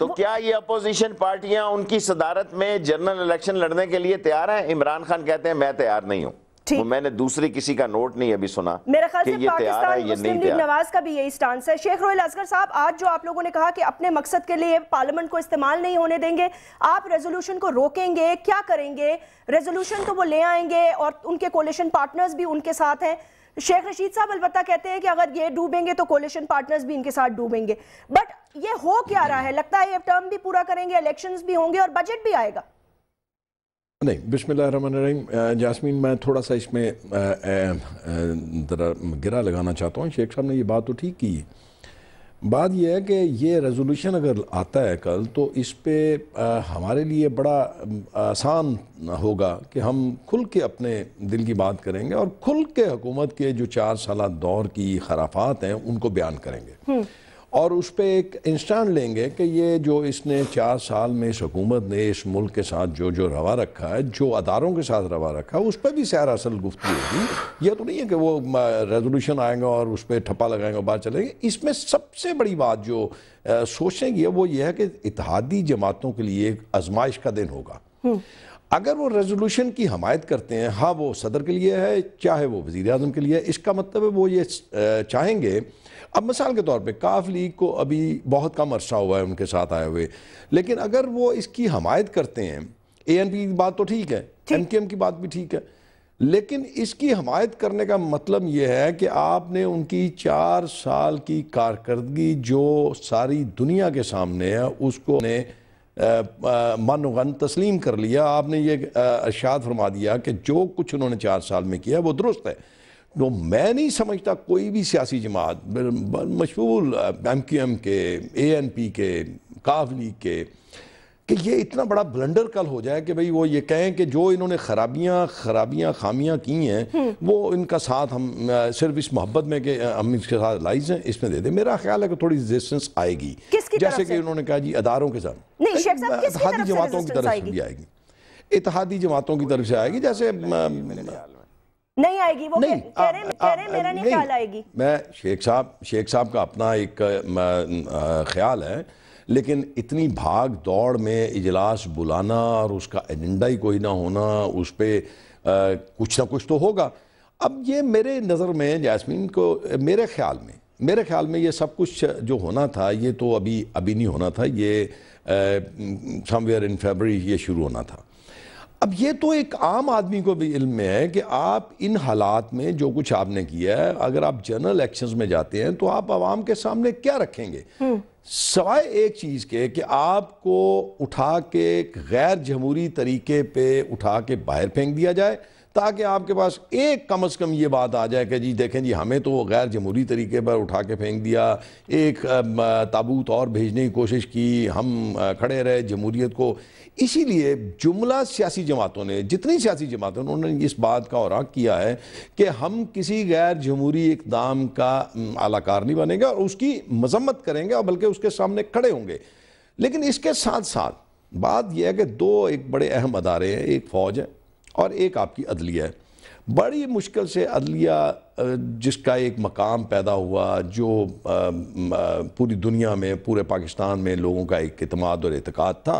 तो क्या ये अपोजिशन पार्टियां उनकी सदारत में जनरल इलेक्शन लड़ने के लिए तैयार हैं इमरान खान कहते हैं मैं तैयार नहीं हूं वो मैंने दूसरी किसी का नोट नहीं अभी सुना मेरा ख्याल से पाकिस्तान मुस्लिम लीग नवाज का भी यही स्टांस है शेख रोहिल असगर साहब आज जो आप लोगों ने कहा कि अपने मकसद के लिए पार्लियामेंट को इस्तेमाल नहीं होने देंगे आप रेजोल्यूशन को रोकेंगे क्या करेंगे रेजोल्यूशन तो वो ले आएंगे और उनके कोलिशन पार्टनर्स भी उनके साथ हैं शेख रशीद साहब अलबत्ता कहते हैं कि अगर ये डूबेंगे तो कोलिशन पार्टनर्स भी इनके साथ डूबेंगे बट ये हो क्या रहा है लगता है ये टर्म भी पूरा करेंगे इलेक्शंस भी होंगे और बजट भी आएगा नहीं बिसमीम जासमीन मैं थोड़ा सा इसमें गिरा लगाना चाहता हूँ शेख साहब ने ये बात तो ठीक की बात यह है कि ये रेजोल्यूशन अगर आता है कल तो इस पर हमारे लिए बड़ा आसान होगा कि हम खुल के अपने दिल की बात करेंगे और खुल के हुकूमत के जो चार साल दौर की खराफात हैं उनको बयान करेंगे हम्म। और उस पर एक इंस्टान लेंगे कि ये जो इसने चार साल में इस हुकूमत ने इस मुल्क के साथ जो जो रवा रखा है जो अदारों के साथ रवा रखा है उस पर भी सैर असल गुफ्ती होगी यह तो नहीं है कि वो रेजोल्यूशन आएगा और उस पर ठप्पा लगाएंगे बात चलेंगे इसमें सबसे बड़ी बात जो सोचेंगी है वो ये है कि इतिहादी जमातों के लिए एक आजमाइश का दिन होगा हम्म। अगर वो रेजोल्यूशन की हमायत करते हैं हाँ वो सदर के लिए है चाहे वो वज़ी अजम के लिए है इसका मतलब है वो ये चाहेंगे अब मिसाल के तौर पे काफ लीग को अभी बहुत कम अरसा हुआ है उनके साथ आए हुए लेकिन अगर वो इसकी हमायत करते हैं ए एन पी की बात तो ठीक है एम के एम की बात भी ठीक है लेकिन इसकी हमायत करने का मतलब ये है कि आपने उनकी चार साल की कारकर्दगी जो सारी दुनिया के सामने है उसको ने मन गन तस्लीम कर लिया आपने ये अर्शाद फरमा दिया कि जो कुछ उन्होंने चार साल में किया वो दुरुस्त है तो मैं नहीं समझता कोई भी सियासी जमात मशहूल एम क्यू एम के ए एन पी के काफ लीग के कि ये इतना बड़ा ब्लंडर कल हो जाए कि भाई वो ये कहें कि जो इन्होंने खराबियाँ खराबियाँ खामियाँ की हैं वो इनका साथ हम सिर्फ इस मोहब्बत में कि हम इसके साथ लाइज हैं इसमें दे दें मेरा ख्याल है कि थोड़ी रेजिस्टेंस आएगी जैसे कि उन्होंने कहा जी अदारों के साथ इतिहादी जमातों की तरफ से भी आएगी इतिहादी जमातों की तरफ से आएगी जैसे नहीं आएगी वो नहीं, कह रहे कह रहे मेरा नहीं, ख्याल आएगी मैं शेख साहब शेख साहब का अपना एक ख्याल है लेकिन इतनी भाग दौड़ में इजलास बुलाना और उसका एजेंडा ही कोई ना होना उस पर कुछ ना कुछ तो होगा अब ये मेरे नज़र में यासमीन को मेरे ख्याल में मेरे ख्याल में ये सब कुछ जो होना था ये तो अभी अभी नहीं होना था ये समवेयर इन फेबर ये शुरू होना था अब ये तो एक आम आदमी को भी इल्म में है कि आप इन हालात में जो कुछ आपने किया है अगर आप जनरल इलेक्शंस में जाते हैं तो आप आवाम के सामने क्या रखेंगे हम्म। सवाए एक चीज़ के कि आपको उठा के गैर जमहूरी तरीके पे उठा के बाहर फेंक दिया जाए ताकि आपके पास एक कम अज़ कम ये बात आ जाए कि जी देखें जी हमें तो गैर जमहूरी तरीके पर उठा के फेंक दिया एक ताबूत और भेजने की कोशिश की हम खड़े रहे जमहूरीत को इसीलिए जुमला सियासी जमातों ने जितनी सियासी जमातों ने उन्होंने इस बात का और किया है कि हम किसी गैर जमहूरी इकदाम का आलाकार नहीं बनेंगे और उसकी मजम्मत करेंगे और बल्कि उसके सामने खड़े होंगे लेकिन इसके साथ साथ बात यह है कि दो एक बड़े अहम अदारे हैं एक फ़ौज है और एक आपकी अदलिया है बड़ी मुश्किल से अदलिया जिसका एक मकाम पैदा हुआ जो पूरी दुनिया में पूरे पाकिस्तान में लोगों का एक अतमाद और एतक़ाद था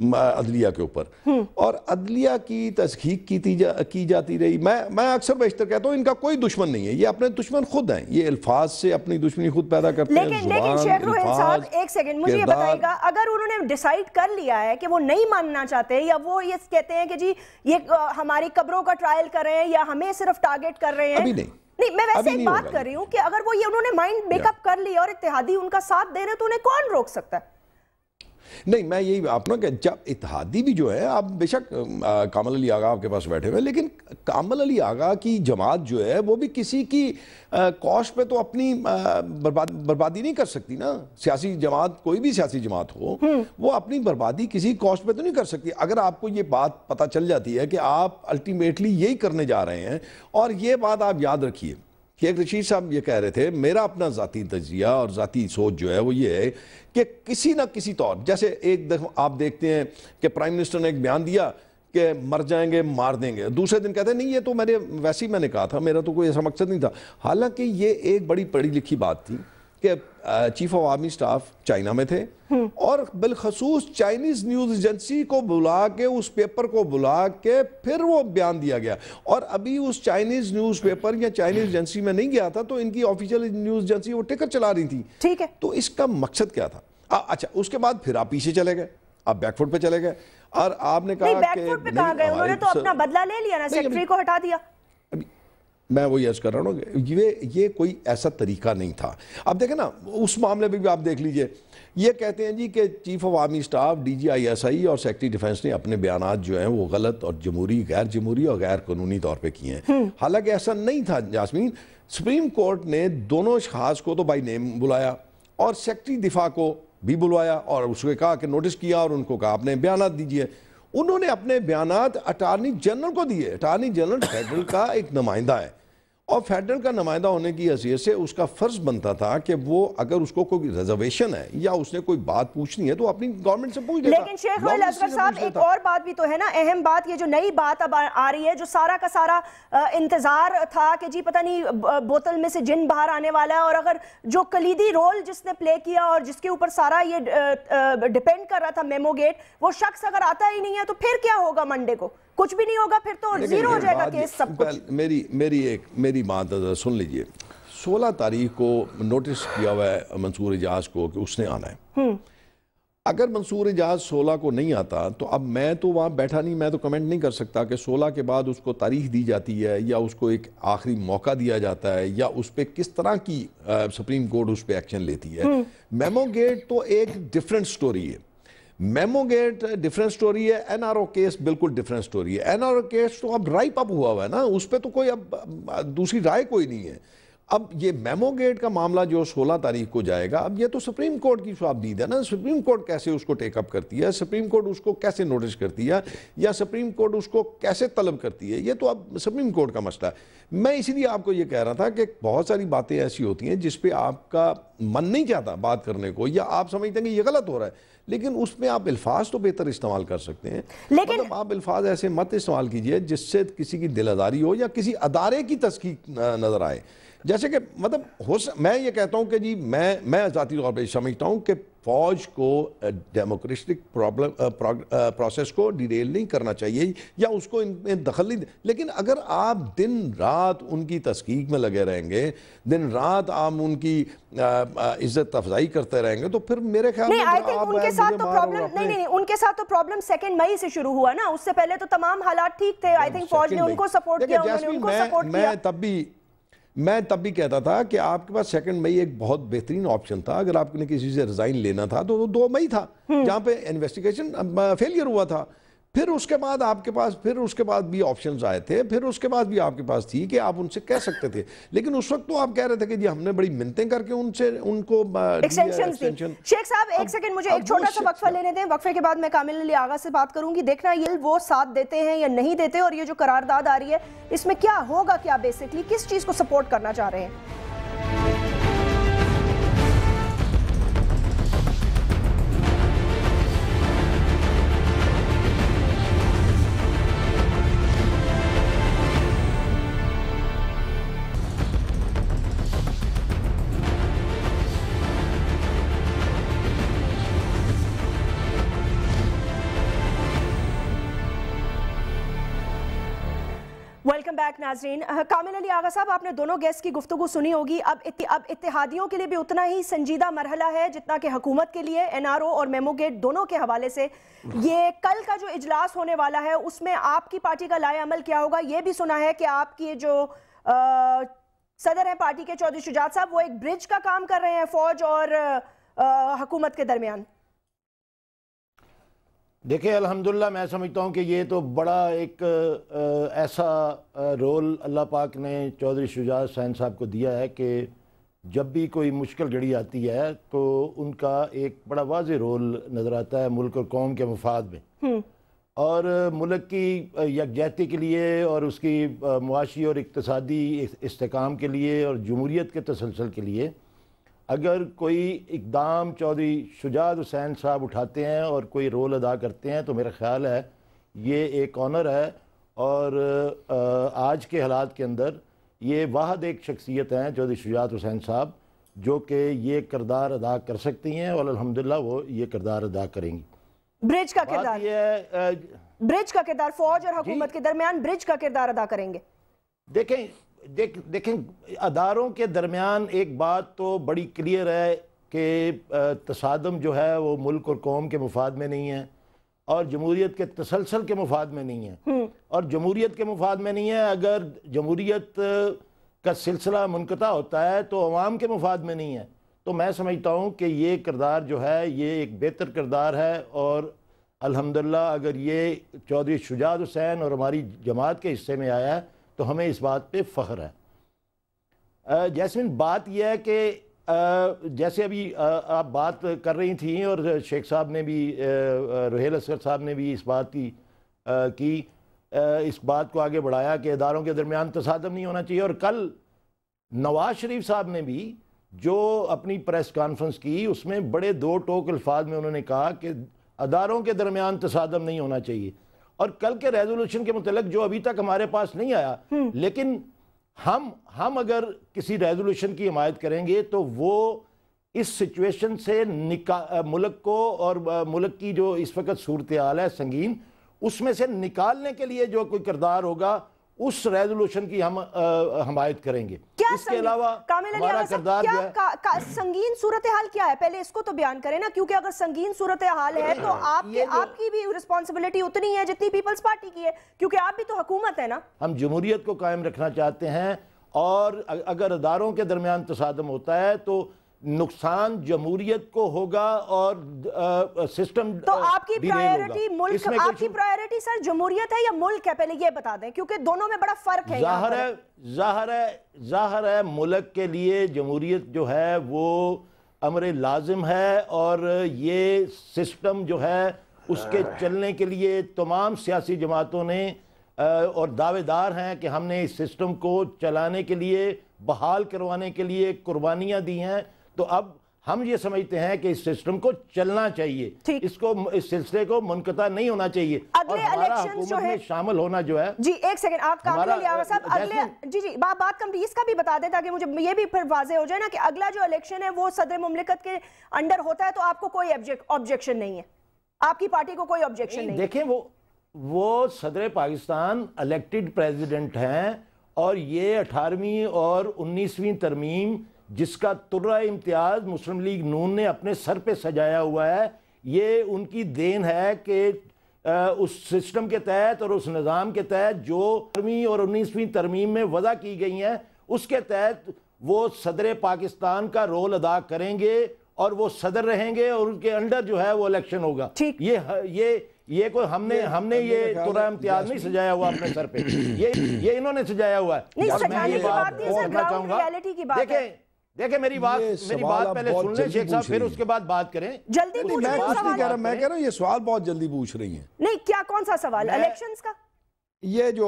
अदलिया के ऊपर हम्म। और अदलिया की तस्खीक की जा, की जाती रही मैं मैं अक्सर बेशतर कहता हूँ इनका कोई दुश्मन नहीं है ये अपने दुश्मन खुद हैं ये अल्फाज से अपनी दुश्मनी खुद पैदा करते लेकिन, हैं लेकिन शेखर साहब एक सेकंड मुझे ये बताएगा अगर उन्होंने डिसाइड कर लिया है कि वो नहीं मानना चाहते या वो ये कहते हैं कि जी ये हमारी कब्रों का ट्रायल कर रहे हैं या हमें सिर्फ टारगेट कर रहे हैं नहीं नहीं मैं वैसे एक बात कर रही हूँ कि अगर वो ये उन्होंने माइंड मेकअप कर लिया और इतिहादी उनका साथ दे रहे तो उन्हें कौन रोक सकता है नहीं मैं यही ना कि जब इतिहादी भी जो है आप बेशक कामल अली आगा आपके पास बैठे हुए हैं लेकिन कामल अली आगा की जमात जो है वो भी किसी की कॉस्ट पे तो अपनी बर्बाद बर्बादी नहीं कर सकती ना सियासी जमात कोई भी सियासी जमात हो हम्म। वो अपनी बर्बादी किसी कॉस्ट पे तो नहीं कर सकती अगर आपको ये बात पता चल जाती है कि आप अल्टीमेटली यही करने जा रहे हैं और ये बात आप याद रखिए कि एक रशीद साहब ये कह रहे थे मेरा अपना ज़ाती तजिया और ज़ाती सोच जो है वो ये है कि किसी ना किसी तौर जैसे एक दफ आप देखते हैं कि प्राइम मिनिस्टर ने एक बयान दिया कि मर जाएंगे मार देंगे दूसरे दिन कहते हैं नहीं ये तो मैंने वैसे ही मैंने कहा था मेरा तो कोई ऐसा मकसद नहीं था हालांकि ये एक बड़ी पढ़ी लिखी बात थी कि chief of army staff China में थे हम्म। और बिलखसूस चाइनीज न्यूज एजेंसी को बुला के उस पेपर को बुला के फिर वो बयान दिया गया और अभी उस चाइनीज न्यूज पेपर या चाइनीज एजेंसी में नहीं गया था तो इनकी ऑफिशियल न्यूज एजेंसी वो टिकट चला रही थी ठीक है तो इसका मकसद क्या था आ, अच्छा उसके बाद फिर आप पीछे चले गए आप बैकफुट पे चले गए और आपने कहा कि उन्होंने तो अपना बदला ले लिया ना सेक्रेटरी को हटा दिया मैं वो यज कर रहा हूँ ये ये कोई ऐसा तरीका नहीं था अब देखें ना उस मामले में भी आप देख लीजिए ये कहते हैं जी कि chief of army staff D G I S I और सेक्रेटरी डिफेंस ने अपने बयान जो हैं वो गलत और जमहूरी गैर जमहूरी और गैर कानूनी तौर पर किए हैं हम्म। हालांकि ऐसा नहीं था जासमीन सुप्रीम कोर्ट ने दोनों शहाज को तो बाई नेम बुलाया और सेक्रेटरी दिफा को भी बुलवाया और उसको कहा कि नोटिस किया और उनको कहा आपने बयान दीजिए उन्होंने अपने बयान अटारनी जनरल को दिए अटारनी जनरल फेडरल का एक नुमाइंदा है और फेडरल का नुमाइंदा होने की हैसियत से उसका फ़र्ज़ बनता था कि वो अगर उसको कोई रिजर्वेशन है या उसने कोई बात पूछनी है तो अपनी गवर्नमेंट से पूछ लेकिन शेख अजगर साहब एक और बात भी तो है ना अहम बात ये जो नई बात अब आ रही है जो सारा का सारा इंतज़ार था कि जी पता नहीं बोतल में से जिन बाहर आने वाला है और अगर जो कलीदी रोल जिसने प्ले किया और जिसके ऊपर सारा ये डिपेंड कर रहा था मेमोगेट वो शख्स अगर आता ही नहीं है तो फिर क्या होगा मंडे को कुछ भी नहीं होगा फिर तो जीरो हो जाएगा केस सब कुछ मेरी मेरी एक मेरी बात सुन लीजिए 16 तारीख को नोटिस किया हुआ है मंसूर एजाज को कि उसने आना है हम्म। अगर मंसूर एजाज 16 को नहीं आता तो अब मैं तो वहाँ बैठा नहीं मैं तो कमेंट नहीं कर सकता कि 16 के बाद उसको तारीख दी जाती है या उसको एक आखिरी मौका दिया जाता है या उस पर किस तरह की आ, सुप्रीम कोर्ट उस पर एक्शन लेती है मेमो हम्म। गेट तो एक डिफरेंट स्टोरी है मेमोगेट डिफरेंट स्टोरी है एनआरओ केस बिल्कुल डिफरेंट स्टोरी है एनआरओ केस तो अब राइप अप हुआ हुआ है ना उस पर तो कोई अब दूसरी राय कोई नहीं है अब ये मेमोगेट का मामला जो 16 तारीख को जाएगा अब ये तो सुप्रीम कोर्ट की स्वाबदीद है ना सुप्रीम कोर्ट कैसे उसको टेकअप करती है सुप्रीम कोर्ट उसको कैसे नोटिस करती है या सुप्रीम कोर्ट उसको कैसे तलब करती है ये तो अब सुप्रीम कोर्ट का मसला है मैं इसीलिए आपको ये कह रहा था कि बहुत सारी बातें ऐसी होती हैं जिसपे आपका मन नहीं चाहता बात करने को या आप समझते हैं कि ये गलत हो रहा है लेकिन उसमें आप अल्फाज तो बेहतर इस्तेमाल कर सकते हैं लेकिन मतलब आप अल्फाज ऐसे मत इस्तेमाल कीजिए जिससे किसी की दिल हो या किसी अदारे की तस्की नज़र आए जैसे कि मतलब हो मैं ये कहता हूँ कि जी मैं मैं ज़ाती तौर पर समझता हूँ कि फौज को डेमोक्रेटिक प्रॉब्लम प्रोसेस को डिटेल नहीं करना चाहिए या उसको इनमें दखल नहीं लेकिन अगर आप दिन रात उनकी तस्कीक में लगे रहेंगे दिन रात आप उनकी इज्जत अफजाई करते रहेंगे तो फिर मेरे ख्याल में उनके साथ तो प्रॉब्लम नहीं नहीं उनके साथ तो प्रॉब्लम सेकेंड मई से शुरू हुआ ना उससे पहले तो तमाम हालात ठीक थे आई थिंक फौज ने उनको सपोर्ट किया मैं तब भी मैं तब भी कहता था कि आपके पास सेकंड मई एक बहुत बेहतरीन ऑप्शन था अगर आपने किसी से रिजाइन लेना था तो दो मई था हम्म। जहाँ पे इन्वेस्टिगेशन फेलियर हुआ था फिर उसके बाद आपके पास फिर उसके बाद भी ऑप्शन आए थे फिर उसके बाद भी आपके पास थी कि आप उनसे कह सकते थे लेकिन उस वक्त तो आप कह रहे थे कि जी हमने बड़ी मिनतें करके उनसे उनको एक्सटेंशन शेख साहब एक सेकंड मुझे एक छोटा सा वक्फा लेने दें वक्फे के बाद मैं कामिल अली आगा से बात करूंगी देखना ये वो साथ देते हैं या नहीं देते और ये जो करारदाद आ रही है इसमें क्या होगा क्या बेसिकली किस चीज को सपोर्ट करना चाह रहे हैं बैक नाजरीन कामिल अली आगा साहब आपने दोनों गेस्ट की गुफ्तु सुनी होगी अब इति, अब इतिहादियों के लिए भी उतना ही संजीदा मरहला है जितना कि हुकूमत के लिए एन आर ओ और मेमो गेट दोनों के हवाले से ये कल का जो इजलास होने वाला है उसमें आपकी पार्टी का लाया अमल क्या होगा ये भी सुना है कि आपकी जो आ, सदर है पार्टी के चौधरी शुजात साहब वो एक ब्रिज का काम कर रहे हैं फौज और हकूमत के दरमियान देखिए अल्हम्दुलिल्लाह मैं समझता हूँ कि ये तो बड़ा एक ऐसा रोल अल्लाह पाक ने चौधरी शुजात सैन साहब को दिया है कि जब भी कोई मुश्किल घड़ी आती है तो उनका एक बड़ा वाज रोल नज़र आता है मुल्क और कौम के मफाद में हम्म। और मुल्क की यकजहती के लिए और उसकी मुआशी और इकतसादी इस्तेकाम के लिए और जमहूरीत के तसलसल के लिए अगर कोई इकदाम चौधरी शुजात हुसैन साहब उठाते हैं और कोई रोल अदा करते हैं तो मेरा ख्याल है ये एक ऑनर है और आज के हालात के अंदर ये वाहद एक शख्सियत हैं चौधरी शुजात हुसैन साहब जो कि ये किरदार अदा कर सकती हैं और अलहमदिल्ला वो ये किरदार अदा करेंगी ब्रिज का किरदार ब्रिज का किरदार फौज और हुकूमत के दरमियान ब्रिज का किरदार अदा करेंगे देखें देख देखें अदारों के दरमियान एक बात तो बड़ी क्लियर है कि तसादम जो है वो मुल्क और कौम के मुफाद में नहीं है और जमहूरीत के तसलसल के मुफाद में नहीं है हम्म। और जमहूरीत के मुफाद में नहीं है अगर जमहूरीत का सिलसिला मुनकता होता है तो अवाम के मुफाद में नहीं है तो मैं समझता हूँ कि ये किरदार जो है ये एक बेहतर किरदार है और अलहमदिल्ला अगर ये चौधरी शुजात हुसैन और हमारी जमात के हिस्से में आया है तो हमें इस बात पे फ़ख्र है जैसमिन बात यह है कि जैसे अभी आप बात कर रही थी और शेख साहब ने भी रोहेल असगर साहब ने भी इस बात की कि इस बात को आगे बढ़ाया कि इदारों के दरमियान तसादम नहीं होना चाहिए और कल नवाज शरीफ साहब ने भी जो अपनी प्रेस कॉन्फ्रेंस की उसमें बड़े दो टोक अल्फाज में उन्होंने कहा कि अदारों के दरमियान तसादम नहीं होना चाहिए और कल के रेजोल्यूशन के मुतल जो अभी तक हमारे पास नहीं आया हम्म। लेकिन हम हम अगर किसी रेजोल्यूशन की हिमायत करेंगे तो वो इस सिचुएशन से निकाल मुल्क को और मुल्क की जो इस वक्त सूरत हाल है संगीन उसमें से निकालने के लिए जो कोई किरदार होगा उस रेजोल्यूशन की हम हमायत करेंगे क्या इसके अलावा हमारा करदार क्या, क्या का, का, संगीन सूरत हाल क्या है पहले इसको तो बयान करें ना क्योंकि अगर संगीन सूरत हाल है तो अच्छा, आपके आपकी भी रिस्पॉन्सिबिलिटी उतनी है जितनी पीपल्स पार्टी की है क्योंकि आप भी तो हुकूमत है ना हम जमहूरियत को कायम रखना चाहते हैं और अगर अदारों के दरमियान तसादम होता है तो नुकसान जमहूरियत को होगा और सिस्टम तो आपकी प्रायोरिटी मुल्क आपकी प्रायोरिटी सर जमहूरियत है या मुल्क है पहले ये बता दें क्योंकि दोनों में बड़ा फर्क है ज़ाहर है ज़ाहर है जाहर है मुल्क के लिए जमहूरियत जो है वो अमर लाजिम है और ये सिस्टम जो है उसके हाँ। चलने के लिए तमाम सियासी जमातों ने और दावेदार हैं कि हमने इस सिस्टम को चलाने के लिए बहाल करवाने के लिए कुर्बानियाँ दी हैं तो अब हम ये समझते हैं कि इस सिस्टम को चलना चाहिए इसको इस सिलसिले को मुनकता नहीं होना चाहिए अगले इलेक्शन जो है शामिल होना जो है जी एक सेकंड आप काम साहब अगले जी जी बा, बात कम इसका भी बता दें ताकि मुझे ये भी फिर वाजे हो जाए ना कि अगला जो इलेक्शन है वो सदर मुमलिकत के अंडर होता है तो आपको कोई ऑब्जेक्शन नहीं है आपकी पार्टी को कोई ऑब्जेक्शन नहीं देखें वो वो सदर पाकिस्तान इलेक्टेड प्रेजिडेंट हैं और ये अठारहवीं और उन्नीसवीं तरमीम जिसका तुर्रा इम्तियाज़ मुस्लिम लीग नून ने अपने सर पे सजाया हुआ है ये उनकी देन है कि उस सिस्टम के तहत और उस निज़ाम के तहत जो तरमी और उन्नीसवीं तरमीम में वजह की गई हैं उसके तहत वो सदर पाकिस्तान का रोल अदा करेंगे और वो सदर रहेंगे और उनके अंडर जो है वो इलेक्शन होगा ये ये ये कोई हमने ये, हमने ये तुरा इम्तियाज नहीं सजाया हुआ अपने सर पे ये ये इन्होंने सजाया हुआ है सजाने की बात की बात है देखिए मेरी बात मेरी बात पहले सुन ले शेख साहब फिर उसके बाद बात करें जल्दी पूछ मैं कुछ नहीं कह रहा मैं कह रहा हूँ ये सवाल बहुत जल्दी पूछ रही है नहीं क्या कौन सा सवाल इलेक्शन का ये जो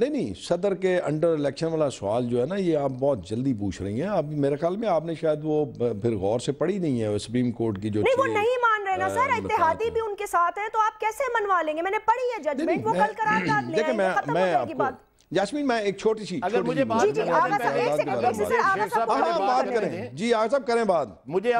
नहीं नहीं सदर के अंडर इलेक्शन वाला सवाल जो है ना ये आप बहुत जल्दी पूछ रही हैं अब मेरे ख्याल में आपने शायद वो फिर गौर से पढ़ी नहीं है सुप्रीम कोर्ट की जो नहीं वो नहीं मान रहे ना सर मतलब इतिहादी भी उनके साथ है तो आप कैसे मनवा लेंगे मैंने पढ़ी है जजमेंट वो कल करा देखिए मैं मैं आपको जासमीन मैं एक छोटी सी अगर मुझे हाँ, हाँ, बात करें जी आगे करें बात मुझे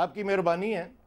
आपकी मेहरबानी है